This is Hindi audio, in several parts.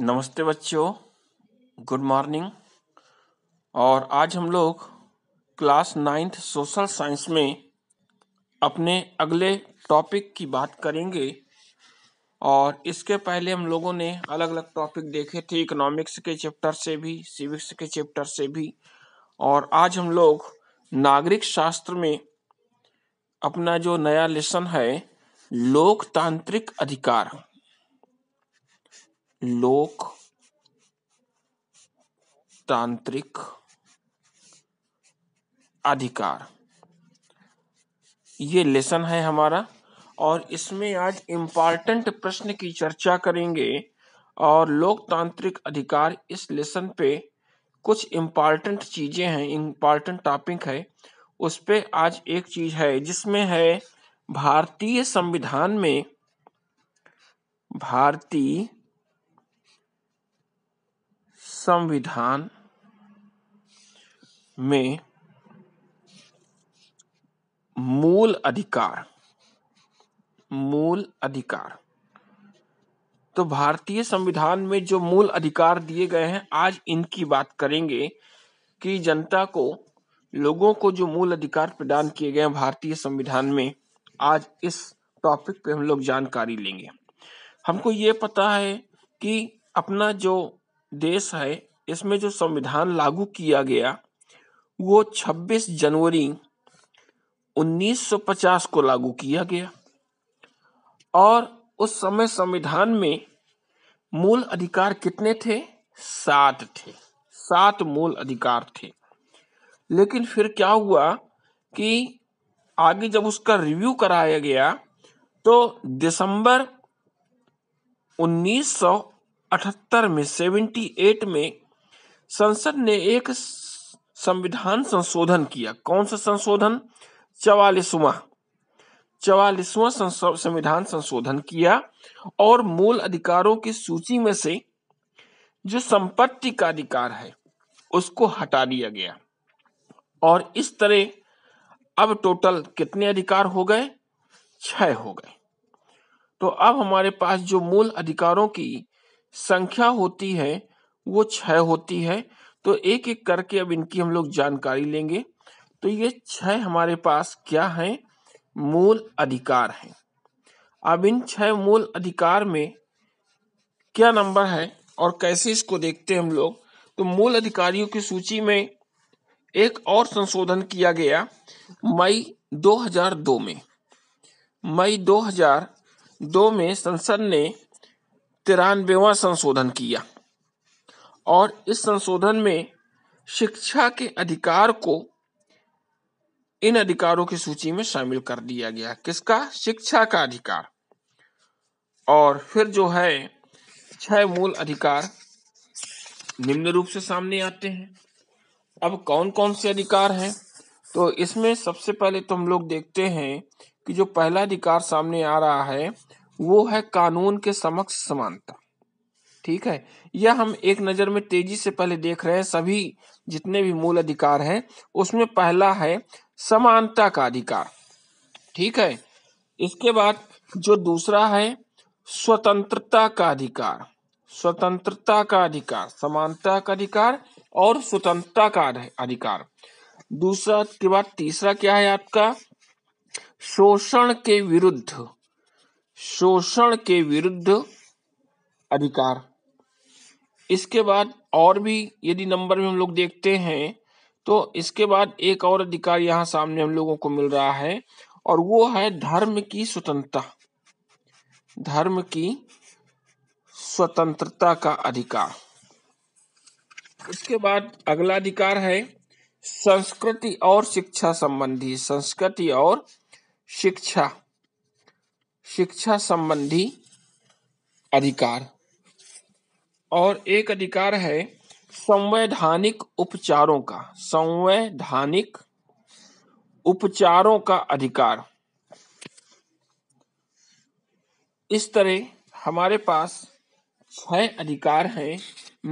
नमस्ते बच्चों गुड मॉर्निंग और आज हम लोग क्लास नाइन्थ सोशल साइंस में अपने अगले टॉपिक की बात करेंगे और इसके पहले हम लोगों ने अलग अलग टॉपिक देखे थे इकोनॉमिक्स के चैप्टर से भी सिविक्स के चैप्टर से भी और आज हम लोग नागरिक शास्त्र में अपना जो नया लेसन है लोकतांत्रिक अधिकार लोक तांत्रिक अधिकार ये लेसन है हमारा और इसमें आज इम्पॉर्टेंट प्रश्न की चर्चा करेंगे और लोकतांत्रिक अधिकार इस लेसन पे कुछ इम्पॉर्टेंट चीज़ें हैं इम्पॉर्टेंट टॉपिक है उस पर आज एक चीज़ है जिसमें है भारतीय संविधान में भारतीय संविधान में मूल अधिकार मूल अधिकार तो भारतीय संविधान में जो मूल अधिकार दिए गए हैं आज इनकी बात करेंगे कि जनता को लोगों को जो मूल अधिकार प्रदान किए गए हैं भारतीय संविधान में आज इस टॉपिक पे हम लोग जानकारी लेंगे हमको ये पता है कि अपना जो देश है इसमें जो संविधान लागू किया गया वो 26 जनवरी 1950 को लागू किया गया और उस समय संविधान में मूल अधिकार कितने थे सात थे सात मूल अधिकार थे लेकिन फिर क्या हुआ कि आगे जब उसका रिव्यू कराया गया तो दिसंबर 1978 में सेवेंटी एट में संसद ने एक संविधान संशोधन किया कौन सा संशोधन चवालीसवा चवालीसवा संविधान संशोधन किया और मूल अधिकारों की सूची में से जो संपत्ति का अधिकार है उसको हटा दिया गया और इस तरह अब टोटल कितने अधिकार हो गए छह हो गए तो अब हमारे पास जो मूल अधिकारों की संख्या होती है वो छह होती है तो एक एक करके अब इनकी हम लोग जानकारी लेंगे तो ये छह हमारे पास क्या है मूल अधिकार हैं अब इन छह मूल अधिकार में क्या नंबर है और कैसे इसको देखते हैं हम लोग तो मूल अधिकारियों की सूची में एक और संशोधन किया गया मई 2002 में मई 2002 में संसद ने तिरानवेवा संशोधन किया और इस संशोधन में शिक्षा के अधिकार को इन अधिकारों की सूची में शामिल कर दिया गया किसका शिक्षा का अधिकार और फिर जो है छह मूल अधिकार निम्न रूप से सामने आते हैं अब कौन कौन से अधिकार हैं तो इसमें सबसे पहले तो हम लोग देखते हैं कि जो पहला अधिकार सामने आ रहा है वो है कानून के समक्ष समानता ठीक है यह हम एक नज़र में तेजी से पहले देख रहे हैं सभी जितने भी मूल अधिकार हैं उसमें पहला है समानता का अधिकार ठीक है इसके बाद जो दूसरा है स्वतंत्रता का अधिकार स्वतंत्रता का अधिकार समानता का अधिकार और स्वतंत्रता का अधिकार दूसरा के बाद तीसरा क्या है आपका शोषण के विरुद्ध शोषण के विरुद्ध अधिकार इसके बाद और भी यदि नंबर में हम लोग देखते हैं तो इसके बाद एक और अधिकार यहाँ सामने हम लोगों को मिल रहा है और वो है धर्म की स्वतंत्रता धर्म की स्वतंत्रता का अधिकार इसके बाद अगला अधिकार है संस्कृति और शिक्षा संबंधी संस्कृति और शिक्षा शिक्षा संबंधी अधिकार और एक अधिकार है संवैधानिक उपचारों का संवैधानिक उपचारों का अधिकार इस तरह हमारे पास छह अधिकार हैं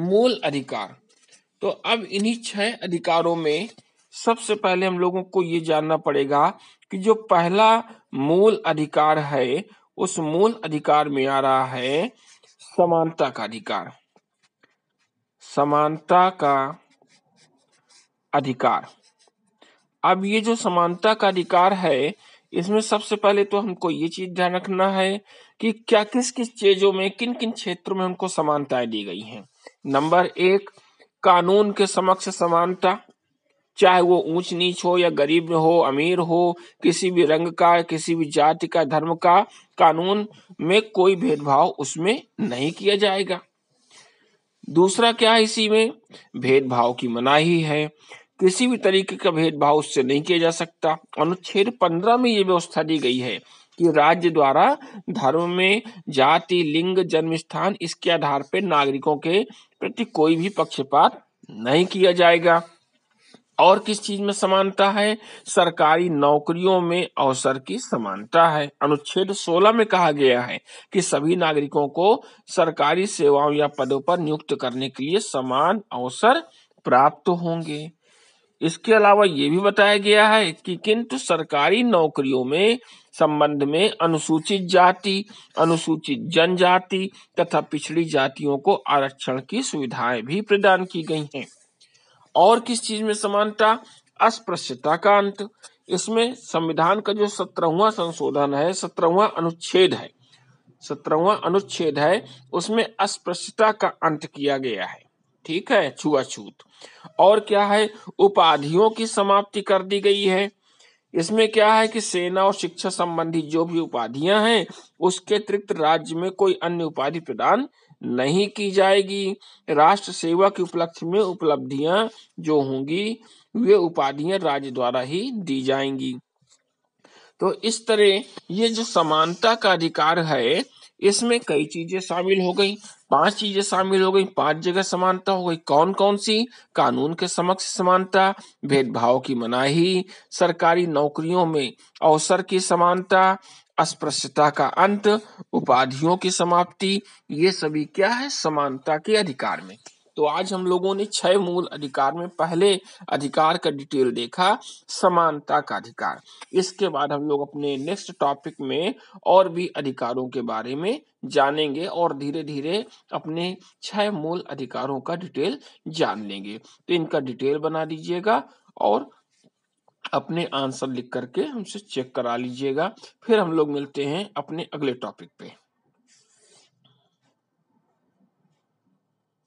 मूल अधिकार तो अब इन्हीं छह अधिकारों में सबसे पहले हम लोगों को ये जानना पड़ेगा कि जो पहला मूल अधिकार है उस मूल अधिकार में आ रहा है समानता का अधिकार समानता का अधिकार अब ये जो समानता का अधिकार है इसमें सबसे पहले तो हमको ये चीज ध्यान रखना है कि क्या किस किस चीजों में किन किन क्षेत्रों में उनको समानताएं दी गई हैं नंबर एक कानून के समक्ष समानता चाहे वो ऊंच नीच हो या गरीब हो अमीर हो किसी भी रंग का किसी भी जाति का धर्म का कानून में कोई भेदभाव उसमें नहीं किया जाएगा दूसरा क्या है इसी में भेदभाव की मनाही है किसी भी तरीके का भेदभाव उससे नहीं किया जा सकता अनुच्छेद पंद्रह में ये व्यवस्था दी गई है कि राज्य द्वारा धर्म में जाति लिंग जन्म स्थान इसके आधार पर नागरिकों के प्रति कोई भी पक्षपात नहीं किया जाएगा और किस चीज में समानता है सरकारी नौकरियों में अवसर की समानता है अनुच्छेद 16 में कहा गया है कि सभी नागरिकों को सरकारी सेवाओं या पदों पर नियुक्त करने के लिए समान अवसर प्राप्त होंगे इसके अलावा ये भी बताया गया है कि किंतु सरकारी नौकरियों में संबंध में अनुसूचित जाति अनुसूचित जनजाति तथा पिछड़ी जातियों को आरक्षण की सुविधाएं भी प्रदान की गई हैं और किस चीज में समानता अस्पृश्यता का अंत इसमें संविधान का जो सत्रहवा संशोधन है सत्रहवा अनुच्छेद है सत्रहवा अनुच्छेद है उसमें अस्पृश्यता का अंत किया गया है ठीक है छुआछूत और क्या है उपाधियों की समाप्ति कर दी गई है इसमें क्या है कि सेना और शिक्षा संबंधी जो भी उपाधियां हैं उसके अतिरिक्त राज्य में कोई अन्य उपाधि प्रदान नहीं की जाएगी राष्ट्र सेवा के उपलक्ष्य में उपलब्धियां जो होंगी वे उपाधियां राज्य द्वारा ही दी जाएंगी तो इस तरह ये जो समानता का अधिकार है इसमें कई चीजें शामिल हो गई पांच चीजें शामिल हो गई पांच जगह समानता हो गई कौन कौन सी कानून के समक्ष समानता भेदभाव की मनाही सरकारी नौकरियों में अवसर की समानता अस्पृश्यता का अंत उपाधियों की समाप्ति ये सभी क्या है समानता के अधिकार में तो आज हम लोगों ने छह मूल अधिकार में पहले अधिकार का डिटेल देखा समानता का अधिकार इसके बाद हम लोग अपने नेक्स्ट टॉपिक में और भी अधिकारों के बारे में जानेंगे और धीरे धीरे अपने छह मूल अधिकारों का डिटेल जान लेंगे तो इनका डिटेल बना दीजिएगा और अपने आंसर लिख करके हमसे चेक करा लीजिएगा फिर हम लोग मिलते हैं अपने अगले टॉपिक पे